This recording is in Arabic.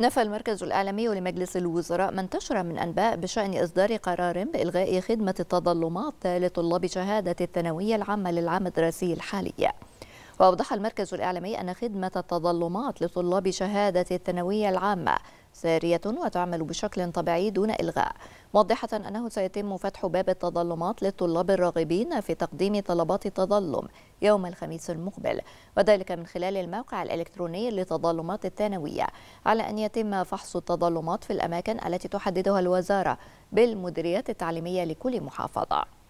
نفى المركز الإعلامي لمجلس الوزراء ما انتشر من أنباء بشأن إصدار قرار بإلغاء خدمة التظلمات لطلاب شهادة الثانوية العامة للعام الدراسي الحالي وأوضح المركز الإعلامي أن خدمة التظلمات لطلاب شهادة الثانوية العامة سارية وتعمل بشكل طبيعي دون إلغاء موضحة أنه سيتم فتح باب التظلمات للطلاب الراغبين في تقديم طلبات التظلم يوم الخميس المقبل وذلك من خلال الموقع الإلكتروني للتظلمات الثانوية على أن يتم فحص التظلمات في الأماكن التي تحددها الوزارة بالمديريات التعليمية لكل محافظة